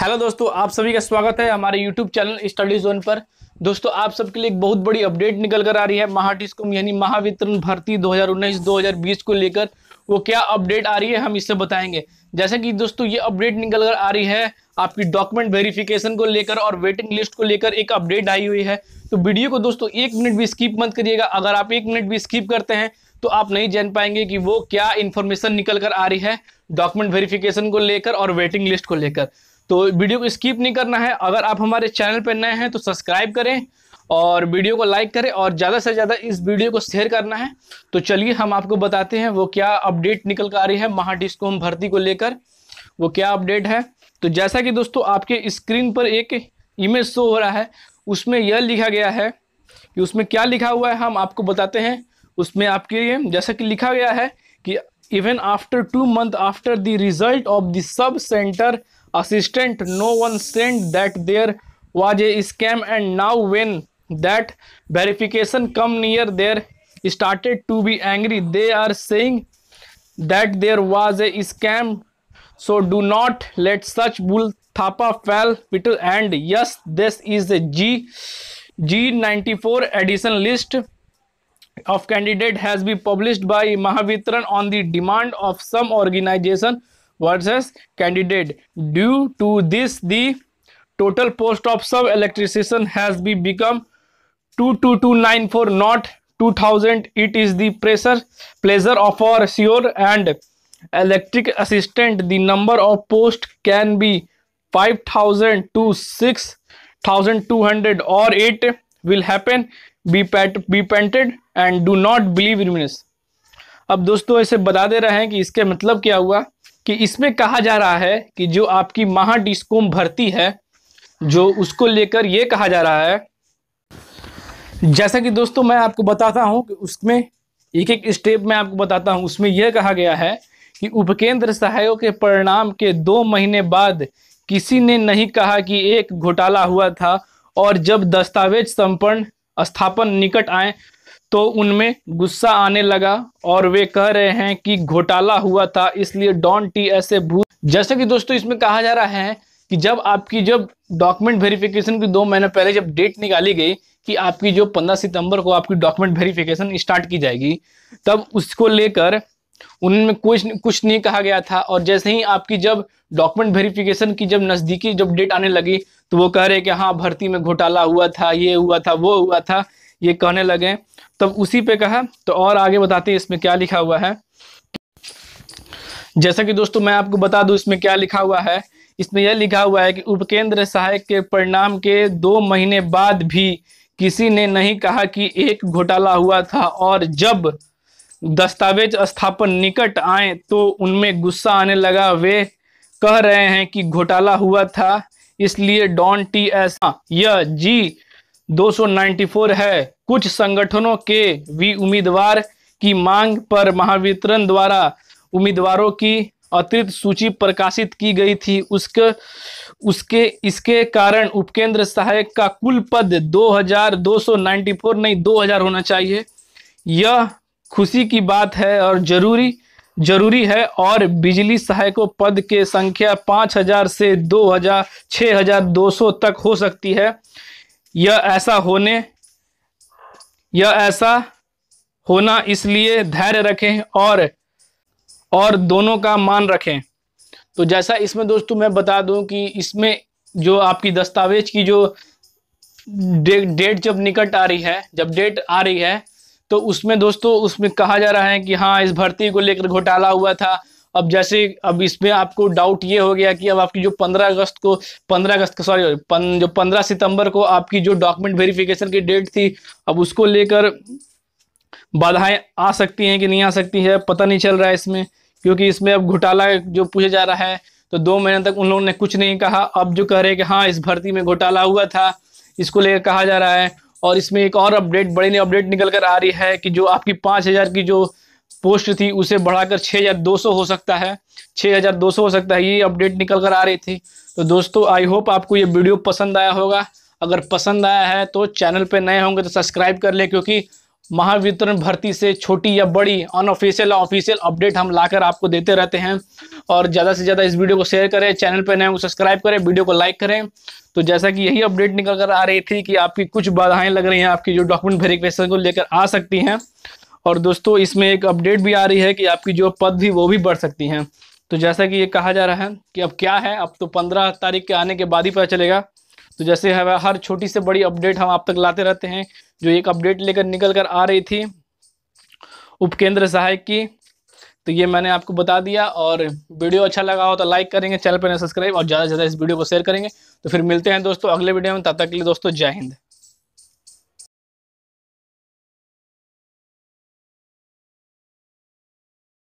hello दोस्तों आप सभी का स्वागत है हमारे यूट्यूब चैनल स्टडी जोन पर दोस्तों आप सबके लिए एक बहुत बड़ी अपडेट निकल कर आ रही है महाटिस्कुम यानी महावितरण भर्ती 2019-2020 को लेकर वो क्या अपडेट आ रही है हम इससे बताएंगे जैसे कि दोस्तों ये अपडेट निकल कर आ रही है आपकी डॉक्यूमेंट वेरिफिकेशन को लेकर और वेटिंग लिस्ट को लेकर एक अपडेट आई हुई है तो वीडियो को दोस्तों एक मिनट भी स्किप मत करिएगा अगर आप एक मिनट भी स्किप करते हैं तो आप नहीं जान पाएंगे कि वो क्या इन्फॉर्मेशन निकल कर आ रही है डॉक्यूमेंट वेरिफिकेशन को लेकर और वेटिंग लिस्ट को लेकर तो वीडियो को स्किप नहीं करना है अगर आप हमारे चैनल पर नए हैं तो सब्सक्राइब करें और वीडियो को लाइक करें और ज़्यादा से ज़्यादा इस वीडियो को शेयर करना है तो चलिए हम आपको बताते हैं वो क्या अपडेट निकल कर आ रही है महाडिस्कोम भर्ती को लेकर वो क्या अपडेट है तो जैसा कि दोस्तों आपके स्क्रीन पर एक इमेज शो हो रहा है उसमें यह लिखा गया है कि उसमें क्या लिखा हुआ है हम आपको बताते हैं उसमें आपके लिए जैसा कि लिखा गया है कि even after two month after the result of the sub centre assistant no one sent that there was a scam and now when that verification come near there started to be angry they are saying that there was a scam so do not let such bull thapa fell little and yes this is a 94 edition list of candidate has been published by mahavitran on the demand of some organization versus candidate due to this the total post of sub electrician has be become two two two nine four not two thousand it is the pressure pleasure of our sure and electric assistant the number of post can be five thousand two six thousand two hundred और it will happen be pat be painted and do not believe in minus अब दोस्तों ऐसे बता दे रहे हैं कि इसके मतलब क्या हुआ कि इसमें कहा जा रहा है कि जो आपकी महाडिस्कोम भर्ती है जो उसको लेकर ये कहा जा रहा है जैसा कि दोस्तों मैं आपको बताता हूं कि उसमें एक एक स्टेप में आपको बताता हूँ उसमें यह कहा गया है कि उपकेंद्र सहायोग के परिणाम के दो महीने बाद किसी ने नहीं कहा कि एक घोटाला हुआ था और जब दस्तावेज संपन्न स्थापन निकट आए तो उनमें गुस्सा आने लगा और वे कह रहे हैं कि घोटाला हुआ था इसलिए डॉन टी ऐसे भूत जैसे कि दोस्तों इसमें कहा जा रहा है कि जब आपकी जब डॉक्यूमेंट वेरिफिकेशन की दो महीने पहले जब डेट निकाली गई कि आपकी जो पंद्रह सितंबर को आपकी डॉक्यूमेंट वेरिफिकेशन स्टार्ट की जाएगी तब उसको लेकर उनमें कुछ कुछ नहीं कहा गया था और जैसे ही आपकी जब डॉक्यूमेंट वेरिफिकेशन की जब नज़दीकी जब डेट आने लगी तो वो कह रहे कि हाँ भर्ती में घोटाला हुआ था ये हुआ था वो हुआ था ये कहने लगे तब उसी पे कहा तो और आगे बताते हैं इसमें क्या लिखा हुआ है जैसा कि दोस्तों मैं आपको बता दूं इसमें क्या लिखा हुआ है इसमें यह लिखा हुआ है कि उपकेंद्र सहायक के परिणाम के दो महीने बाद भी किसी ने नहीं कहा कि एक घोटाला हुआ था और जब दस्तावेज स्थापन निकट आए तो उनमें गुस्सा आने लगा वे कह रहे हैं कि घोटाला हुआ था इसलिए डॉन टी ऐसा हाँ, यह जी 294 है कुछ संगठनों के भी उम्मीदवार की मांग पर महावितरण द्वारा उम्मीदवारों की अतिरिक्त सूची प्रकाशित की गई थी उसके उसके इसके कारण उपकेंद्र सहायक का कुल पद 2294 नहीं 2000 होना चाहिए यह खुशी की बात है और जरूरी जरूरी है और बिजली सहायकों पद के संख्या 5000 से 2000 6200 तक हो सकती है यह ऐसा होने यह ऐसा होना इसलिए धैर्य रखें और और दोनों का मान रखें तो जैसा इसमें दोस्तों मैं बता दूं कि इसमें जो आपकी दस्तावेज की जो डे, डेट जब निकट आ रही है जब डेट आ रही है तो उसमें दोस्तों उसमें कहा जा रहा है कि हाँ इस भर्ती को लेकर घोटाला हुआ था अब जैसे अब इसमें आपको डाउट ये हो गया कि अब आपकी जो 15 अगस्त को पंद्रह अगस्त को सॉरी जो 15 सितंबर को आपकी जो डॉक्यूमेंट वेरिफिकेशन की डेट थी अब उसको लेकर बाधाएं आ सकती हैं कि नहीं आ सकती है पता नहीं चल रहा है इसमें क्योंकि इसमें अब घोटाला जो पूछा जा रहा है तो दो महीने तक उन लोगों ने कुछ नहीं कहा अब जो कह रहे हैं कि हाँ इस भर्ती में घोटाला हुआ था इसको लेकर कहा जा रहा है और इसमें एक और अपडेट बड़ी नई अपडेट निकल कर आ रही है कि जो आपकी पाँच हज़ार की जो पोस्ट थी उसे बढ़ाकर 6200 हो सकता है 6200 हो सकता है ये अपडेट निकल कर आ रही थी तो दोस्तों आई होप आपको ये वीडियो पसंद आया होगा अगर पसंद आया है तो चैनल पे नए होंगे तो सब्सक्राइब कर लें क्योंकि महावितरण भर्ती से छोटी या बड़ी अनऑफिशियल ऑफिशियल अपडेट हम लाकर आपको देते रहते हैं और ज़्यादा से ज़्यादा इस वीडियो को शेयर करें चैनल पर नए होंगे सब्सक्राइब करें वीडियो को लाइक करें तो जैसा कि यही अपडेट निकल कर आ रही थी कि आपकी कुछ बाधाएं लग रही हैं आपकी जो डॉक्यूमेंट वेरिफिकेशन को लेकर आ सकती हैं और दोस्तों इसमें एक अपडेट भी आ रही है कि आपकी जो पद भी वो भी बढ़ सकती हैं तो जैसा कि ये कहा जा रहा है कि अब क्या है अब तो पंद्रह तारीख के आने के बाद ही पता चलेगा तो जैसे हर छोटी से बड़ी अपडेट हम आप तक लाते रहते हैं जो एक अपडेट लेकर निकल कर आ रही थी उपकेंद्र सहायक की तो ये मैंने आपको बता दिया और वीडियो अच्छा लगा हो तो लाइक करेंगे चैनल पर सब्सक्राइब और ज़्यादा से ज़्यादा इस वीडियो को शेयर करेंगे तो फिर मिलते हैं दोस्तों अगले वीडियो में तब तक के लिए दोस्तों जय हिंद